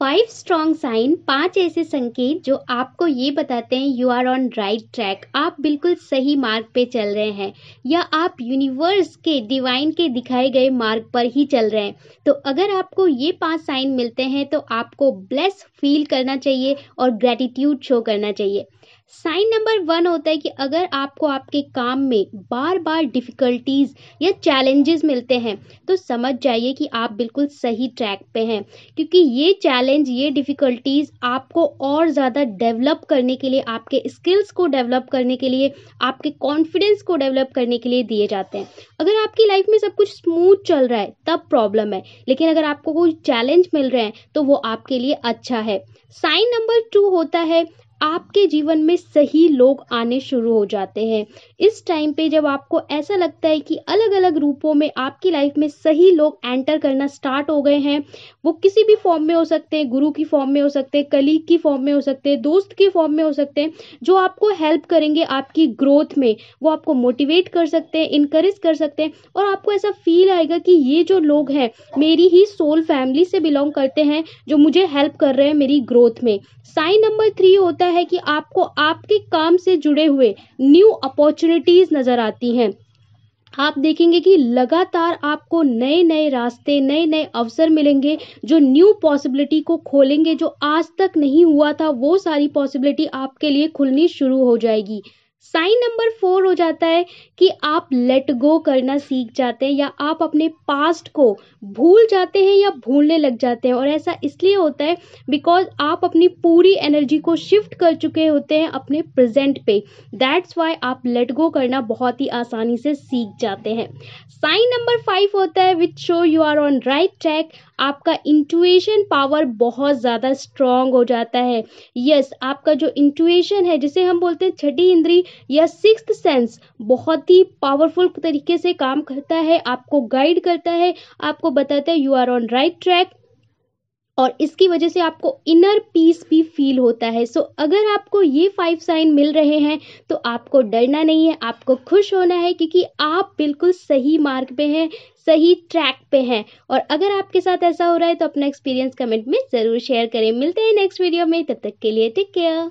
five strong sign पांच ऐसे संकेत जो आपको ये बताते हैं you are on right track आप बिल्कुल सही मार्ग पे चल रहे हैं या आप यूनिवर्स के डिवाइन के दिखाए गए मार्ग पर ही चल रहे हैं तो अगर आपको ये पांच साइन मिलते हैं तो आपको ब्लेस फील करना चाहिए और ग्रेटिट्यूड शो करना चाहिए साइन नंबर वन होता है कि अगर आपको आपके काम में बार बार डिफ़िकल्टीज़ या चैलेंजेस मिलते हैं तो समझ जाइए कि आप बिल्कुल सही ट्रैक पे हैं क्योंकि ये चैलेंज ये डिफ़िकल्टीज़ आपको और ज़्यादा डेवलप करने के लिए आपके स्किल्स को डेवलप करने के लिए आपके कॉन्फिडेंस को डेवलप करने के लिए दिए जाते हैं अगर आपकी लाइफ में सब कुछ स्मूथ चल रहा है तब प्रॉब्लम है लेकिन अगर आपको कोई चैलेंज मिल रहे हैं तो वो आपके लिए अच्छा है साइन नंबर टू होता है आपके जीवन में सही लोग आने शुरू हो जाते हैं इस टाइम पे जब आपको ऐसा लगता है कि अलग अलग रूपों में आपकी लाइफ में सही लोग एंटर करना स्टार्ट हो गए हैं वो किसी भी फॉर्म में हो सकते हैं गुरु की फॉर्म में हो सकते हैं कलीग की फॉर्म में हो सकते हैं दोस्त की फॉर्म में हो सकते हैं जो आपको हेल्प करेंगे आपकी ग्रोथ में वो आपको मोटिवेट कर सकते हैं इंकरेज कर सकते हैं और आपको ऐसा फील आएगा कि ये जो लोग हैं मेरी ही सोल फैमिली से बिलोंग करते हैं जो मुझे हेल्प कर रहे हैं मेरी ग्रोथ में साइन नंबर थ्री होता है है कि आपको आपके काम से जुड़े हुए न्यू अपॉर्चुनिटीज़ नज़र आती हैं आप देखेंगे कि लगातार आपको नए नए रास्ते नए नए अवसर मिलेंगे जो न्यू पॉसिबिलिटी को खोलेंगे जो आज तक नहीं हुआ था वो सारी पॉसिबिलिटी आपके लिए खुलनी शुरू हो जाएगी साइन नंबर फोर हो जाता है कि आप लेट गो करना सीख जाते हैं या आप अपने पास्ट को भूल जाते हैं या भूलने लग जाते हैं और ऐसा इसलिए होता है बिकॉज आप अपनी पूरी एनर्जी को शिफ्ट कर चुके होते हैं अपने प्रेजेंट पे दैट्स वाई आप लेट गो करना बहुत ही आसानी से सीख जाते हैं साइन नंबर फाइव होता है which show you are on right track आपका इंटुएशन पावर बहुत ज़्यादा स्ट्रांग हो जाता है यस yes, आपका जो इंटुएशन है जिसे हम बोलते हैं छठी इंद्री यह सिक्स सेंस बहुत ही पावरफुल तरीके से काम करता है आपको गाइड करता है आपको बताता है you are on right track और इसकी वजह से आपको इनर पीस भी फील होता है सो so, अगर आपको ये फाइव साइन मिल रहे हैं तो आपको डरना नहीं है आपको खुश होना है क्योंकि आप बिल्कुल सही मार्ग पे हैं सही ट्रैक पे हैं और अगर आपके साथ ऐसा हो रहा है तो अपना एक्सपीरियंस कमेंट में ज़रूर शेयर करें मिलते हैं नेक्स्ट वीडियो में तब तक के लिए टेक केयर